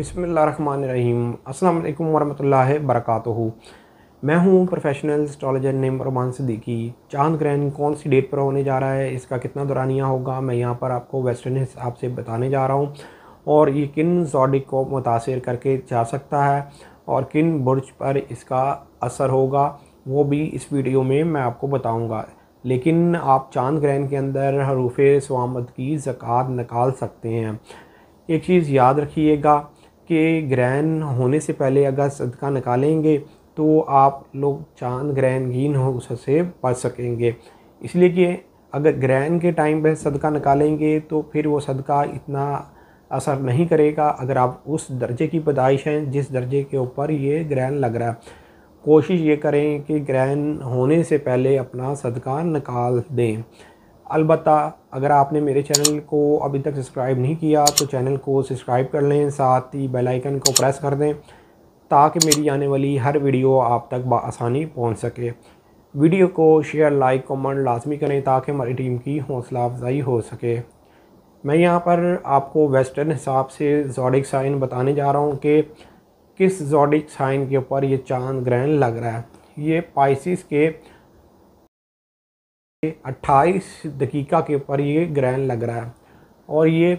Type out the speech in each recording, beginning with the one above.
बिसमीम् अल्लाम वरहमल बरकत मैं हूँ professional astrologer name Roman Siddiqui चांद ग्रहण कौन सी डेट पर होने जा रहा है इसका कितना दौरानिया होगा मैं यहाँ पर आपको वेस्टर्न हिसाब से बताने जा रहा हूँ और ये किन जॉडिक को मुतासर करके जा सकता है और किन बुर्ज पर इसका असर होगा वो भी इस वीडियो में मैं आपको बताऊँगा लेकिन आप चांद ग्रहण के अंदर हरूफ स्वामद की जक़ात निकाल सकते हैं एक चीज़ याद रखिएगा के ग्रहण होने से पहले अगर सदका निकालेंगे तो आप लोग चांद ग्रहण गिन हो उससे बच सकेंगे इसलिए कि अगर ग्रहण के टाइम पर सदका निकालेंगे तो फिर वो सदका इतना असर नहीं करेगा अगर आप उस दर्जे की पैदाइश हैं जिस दर्जे के ऊपर ये ग्रहण लग रहा है कोशिश ये करें कि ग्रहण होने से पहले अपना सदका निकाल दें अलबत् अगर आपने मेरे चैनल को अभी तक सब्सक्राइब नहीं किया तो चैनल को सब्सक्राइब कर लें साथ ही बेल आइकन को प्रेस कर दें ताकि मेरी आने वाली हर वीडियो आप तक बसानी पहुंच सके वीडियो को शेयर लाइक कमेंट लाजमी करें ताकि हमारी टीम की हौसला अफजाई हो सके मैं यहाँ पर आपको वेस्टर्न हिसाब से जॉडिक साइन बताने जा रहा हूँ कि किस जॉडिक साइन के ऊपर ये चांद ग्रहण लग रहा है ये पाइसिस के अट्ठाईस दकीका के पर ये ग्रहण लग रहा है और ये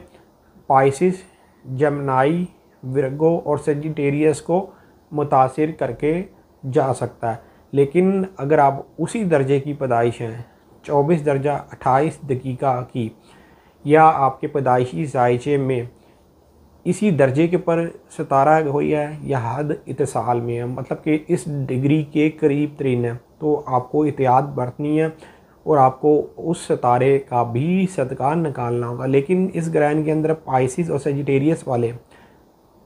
पाइसिस जमनाई विरगो और सेजिटेरियस को मुतासर करके जा सकता है लेकिन अगर आप उसी दर्जे की पैदाइश हैं चौबीस दर्जा अट्ठाईस दकीका की या आपके पैदाइशी जायचे में इसी दर्जे के पर सतारा हुई है या हद इतसाल में है मतलब कि इस डिग्री के करीब तरीन है तो आपको एहतियात बरतनी है और आपको उस सितारे का भी सदका निकालना होगा लेकिन इस ग्रहण के अंदर पाइसिस और सेजिटेरियस वाले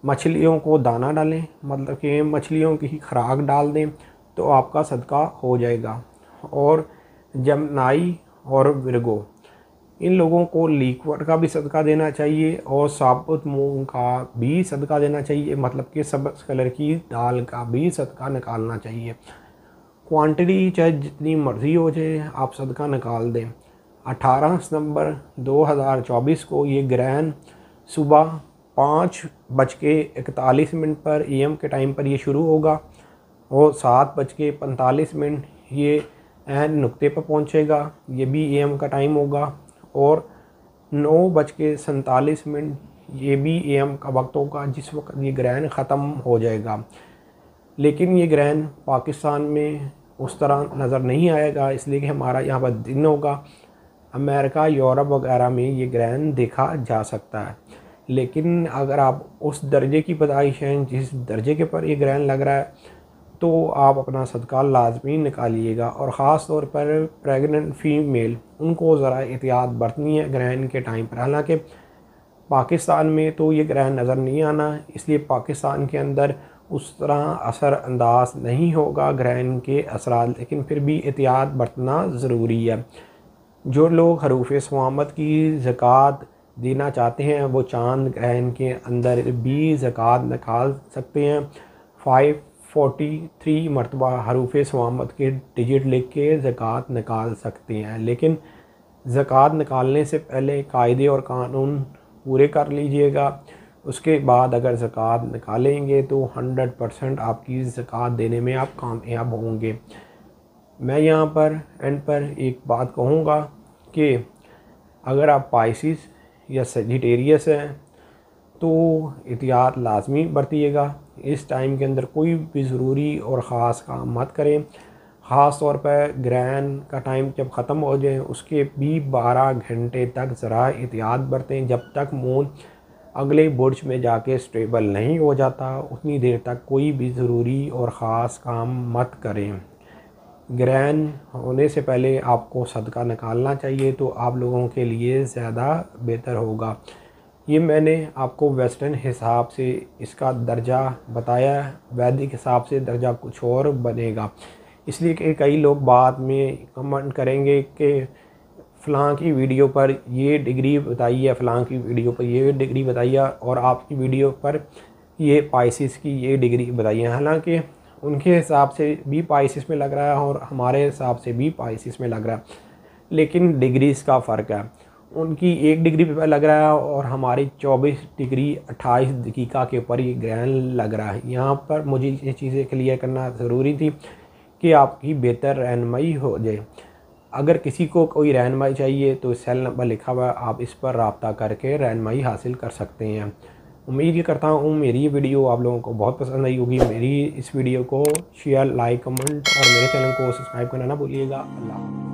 मछलियों को दाना डालें मतलब कि मछलियों की खुराक डाल दें तो आपका सदका हो जाएगा और जमनाई और विरगो इन लोगों को लीकवर का भी सदका देना चाहिए और साबुत मूंग का भी सदका देना चाहिए मतलब कि सब कलर की दाल का भी सदका निकालना चाहिए क्वांटिटी चाहे जितनी मर्ज़ी हो जाए आप सदका निकाल दें 18 सितंबर 2024 को ये ग्रहण सुबह पाँच बज के इकतालीस मिनट पर एम e के टाइम पर ये शुरू होगा और सात बज के पैंतालीस मिनट ये एन नुक्ते पर पहुंचेगा ये भी एम e का टाइम होगा और नौ बज के सैंतालीस मिनट ये भी एम e का वक्त होगा जिस वक्त ये ग्रहण ख़त्म हो जाएगा लेकिन ये ग्रहण पाकिस्तान में उस तरह नज़र नहीं आएगा इसलिए कि हमारा यहाँ पर दिन होगा अमेरिका यूरोप वगैरह में ये ग्रहण देखा जा सकता है लेकिन अगर आप उस दर्जे की पैदाइश हैं जिस दर्जे के पर यह ग्रहण लग रहा है तो आप अपना सदका लाजमी निकालिएगा और ख़ास तौर पर प्रेगनेंट फीमेल उनको ज़रा एहतियात बरतनी है ग्रहण के टाइम पर हालांकि पाकिस्तान में तो ये ग्रहण नज़र नहीं आना इसलिए पाकिस्तान के अंदर उस तरह असर अंदाज नहीं होगा ग्रहण के असरा लेकिन फिर भी एहतियात बरतना ज़रूरी है जो लोग हरूफ सवामत की ज़क़़त देना चाहते हैं वो चांद ग्रहण के अंदर भी ज़क़़त निकाल सकते हैं फाइव फोटी थ्री मरतबा हरूफ सवामत के डिजिट लिख के ज़क़़त निकाल सकते हैं लेकिन ज़क़़त निकालने से पहले कायदे और कानून पूरे कर लीजिएगा उसके बाद अगर ज़क़़त निकालेंगे तो हंड्रेड परसेंट आपकी ज़क़़त देने में आप कामयाब होंगे मैं यहाँ पर एंड पर एक बात कहूँगा कि अगर आप पाइसिस या सजिटेरियस हैं तो एहतियात लाजमी बरतीएगा इस टाइम के अंदर कोई भी ज़रूरी और ख़ास काम मत करें ख़ास तौर पर ग्रहण का टाइम जब ख़त्म हो जाए उसके भी बारह घंटे तक ज़रा एहतियात बरतें जब तक मून अगले बुर्ज में जाके स्टेबल नहीं हो जाता उतनी देर तक कोई भी ज़रूरी और ख़ास काम मत करें ग्रहण होने से पहले आपको सदका निकालना चाहिए तो आप लोगों के लिए ज़्यादा बेहतर होगा ये मैंने आपको वेस्टर्न हिसाब से इसका दर्जा बताया वैदिक हिसाब से दर्जा कुछ और बनेगा इसलिए कि कई लोग बाद में कमेंट करेंगे कि फ़लाँ की वीडियो पर ये डिग्री बताइए फ़लाँ की वीडियो पर ये डिग्री बताइए और आपकी वीडियो पर ये पाइसिस की ये डिग्री बताइए हालांकि उनके हिसाब से भी पाइसिस में लग रहा है और हमारे हिसाब से भी पाइसिस में लग रहा है लेकिन डिग्रीज़ का फ़र्क है उनकी एक डिग्री पर लग रहा है और हमारी चौबीस डिग्री अट्ठाईस दकीका के ऊपर ये ग्रहण लग रहा है यहाँ पर मुझे ये चीज़ें क्लियर करना ज़रूरी थी कि आपकी बेहतर रहनमई हो जाए अगर किसी को कोई रहनमाई चाहिए तो सेल नंबर लिखा हुआ आप इस पर रबता करके रहनमाई हासिल कर सकते हैं उम्मीद ये करता हूँ मेरी वीडियो आप लोगों को बहुत पसंद आई होगी मेरी इस वीडियो को शेयर लाइक कमेंट और मेरे चैनल को सब्सक्राइब करना ना भूलिएगा अल्लाह